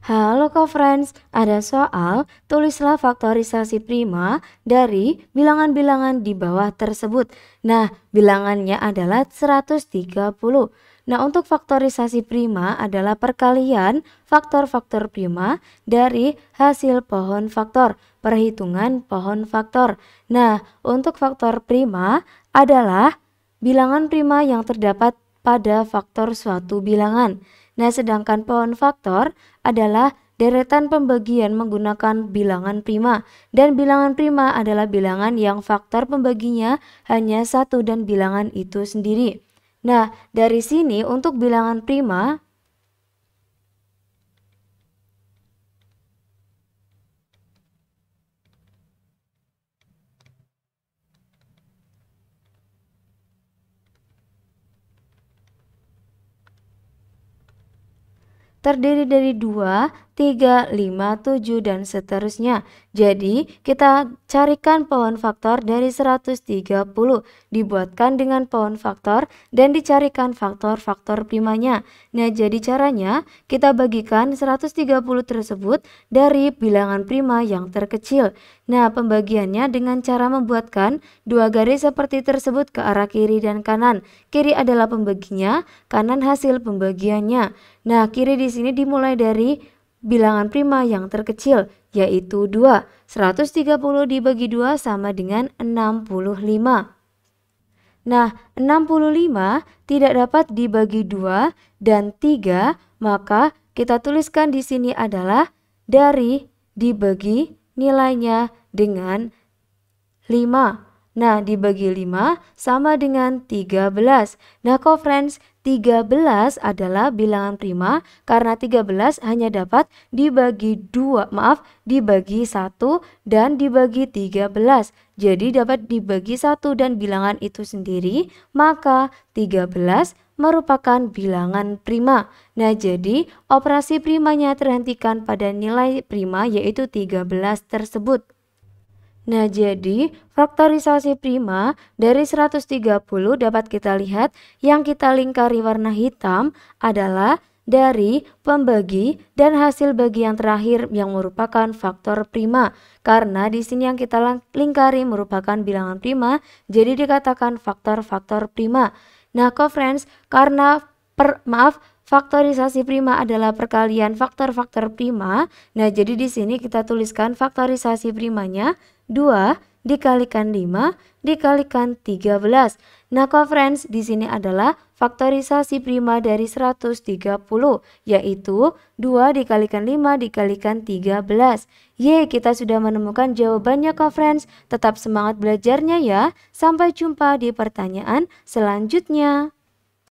Halo co-friends, ada soal tulislah faktorisasi prima dari bilangan-bilangan di bawah tersebut. Nah, bilangannya adalah 130. Nah, untuk faktorisasi prima adalah perkalian faktor-faktor prima dari hasil pohon faktor, perhitungan pohon faktor. Nah, untuk faktor prima adalah bilangan prima yang terdapat pada faktor suatu bilangan. Nah, sedangkan pohon faktor adalah deretan pembagian menggunakan bilangan prima dan bilangan prima adalah bilangan yang faktor pembaginya hanya satu dan bilangan itu sendiri. Nah, dari sini untuk bilangan prima terdiri dari dua 3, 5, 7, dan seterusnya. Jadi, kita carikan pohon faktor dari 130, dibuatkan dengan pohon faktor, dan dicarikan faktor-faktor primanya. Nah, jadi caranya, kita bagikan 130 tersebut dari bilangan prima yang terkecil. Nah, pembagiannya dengan cara membuatkan dua garis seperti tersebut ke arah kiri dan kanan. Kiri adalah pembaginya, kanan hasil pembagiannya. Nah, kiri di sini dimulai dari bilangan prima yang terkecil yaitu 2. 130 dibagi 2 sama dengan 65. Nah, 65 tidak dapat dibagi 2 dan 3, maka kita tuliskan di sini adalah dari dibagi nilainya dengan 5. Nah, dibagi 5 sama dengan 13. Nah, co-friends, 13 adalah bilangan prima karena 13 hanya dapat dibagi 2, maaf, dibagi 1 dan dibagi 13. Jadi dapat dibagi 1 dan bilangan itu sendiri, maka 13 merupakan bilangan prima. Nah, jadi operasi primanya terhentikan pada nilai prima yaitu 13 tersebut. Nah, jadi faktorisasi prima dari 130 dapat kita lihat yang kita lingkari warna hitam adalah dari pembagi dan hasil bagi yang terakhir yang merupakan faktor prima. Karena di sini yang kita lingkari merupakan bilangan prima, jadi dikatakan faktor-faktor prima. Nah, co-friends, karena per, maaf, Faktorisasi prima adalah perkalian faktor-faktor prima. Nah, jadi di sini kita tuliskan faktorisasi primanya 2 dikalikan 5 dikalikan 13. Nah, friends di sini adalah faktorisasi prima dari 130, yaitu 2 dikalikan 5 dikalikan 13. Yeay, kita sudah menemukan jawabannya, friends Tetap semangat belajarnya ya. Sampai jumpa di pertanyaan selanjutnya.